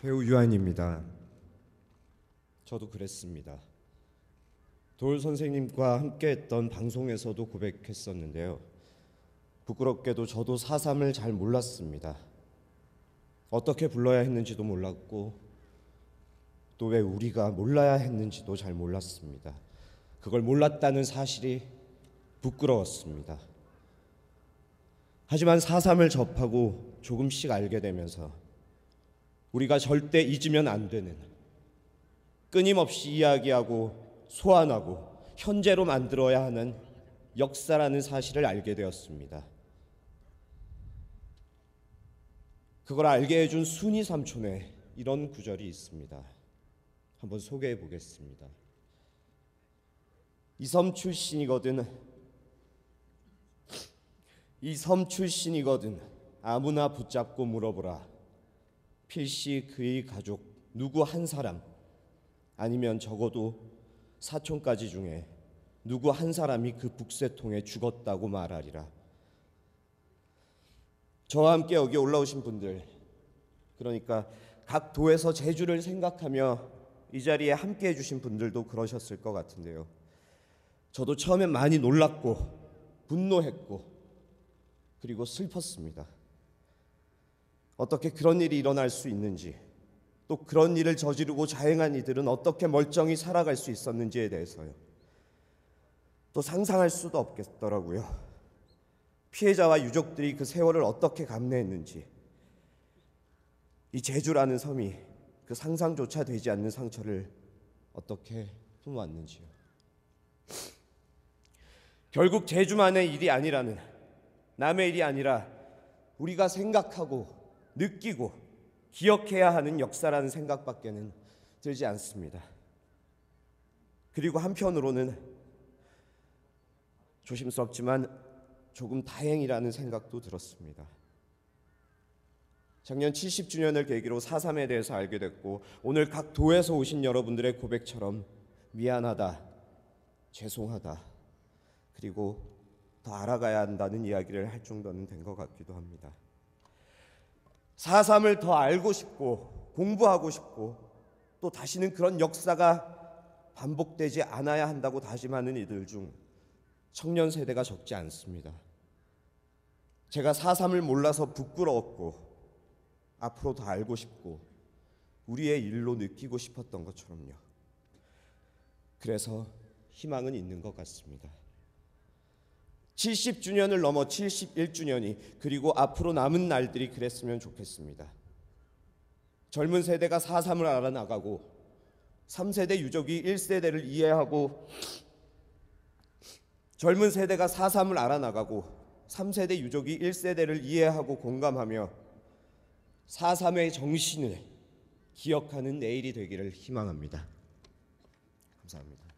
배우 유한입니다. 저도 그랬습니다. 돌 선생님과 함께했던 방송에서도 고백했었는데요. 부끄럽게도 저도 사삼을 잘 몰랐습니다. 어떻게 불러야 했는지도 몰랐고 또 왜 우리가 몰라야 했는지도 잘 몰랐습니다. 그걸 몰랐다는 사실이 부끄러웠습니다. 하지만 사삼을 접하고 조금씩 알게 되면서 우리가 절대 잊으면 안 되는 끊임없이 이야기하고 소환하고 현재로 만들어야 하는 역사라는 사실을 알게 되었습니다. 그걸 알게 해준 순이 삼촌의 이런 구절이 있습니다. 한번 소개해 보겠습니다. 이 섬 출신이거든 이 섬 출신이거든 아무나 붙잡고 물어보라. 필시 그의 가족 누구 한 사람 아니면 적어도 사촌까지 중에 누구 한 사람이 그 북새통에 죽었다고 말하리라. 저와 함께 여기 올라오신 분들 그러니까 각 도에서 제주를 생각하며 이 자리에 함께 해주신 분들도 그러셨을 것 같은데요. 저도 처음엔 많이 놀랐고 분노했고 그리고 슬펐습니다. 어떻게 그런 일이 일어날 수 있는지 또 그런 일을 저지르고 자행한 이들은 어떻게 멀쩡히 살아갈 수 있었는지에 대해서요. 또 상상할 수도 없겠더라고요. 피해자와 유족들이 그 세월을 어떻게 감내했는지 이 제주라는 섬이 그 상상조차 되지 않는 상처를 어떻게 품어왔는지요. 결국 제주만의 일이 아니라는 남의 일이 아니라 우리가 생각하고 느끼고 기억해야 하는 역사라는 생각밖에는 들지 않습니다. 그리고 한편으로는 조심스럽지만 조금 다행이라는 생각도 들었습니다. 작년 70주년을 계기로 4.3에 대해서 알게 됐고 오늘 각 도에서 오신 여러분들의 고백처럼 미안하다, 죄송하다, 그리고 더 알아가야 한다는 이야기를 할 정도는 된 것 같기도 합니다. 사삼을더 알고 싶고 공부하고 싶고 또 다시는 그런 역사가 반복되지 않아야 한다고 다짐하는 이들 중 청년 세대가 적지 않습니다. 제가 4.3을 몰라서 부끄러웠고 앞으로 더 알고 싶고 우리의 일로 느끼고 싶었던 것처럼요. 그래서 희망은 있는 것 같습니다. 70주년을 넘어 71주년이 그리고 앞으로 남은 날들이 그랬으면 좋겠습니다. 젊은 세대가 4.3을 알아나가고 3세대 유족이 1세대를 이해하고 젊은 세대가 4.3을 알아나가고 3세대 유족이 1세대를 이해하고 공감하며 4.3의 정신을 기억하는 내일이 되기를 희망합니다. 감사합니다.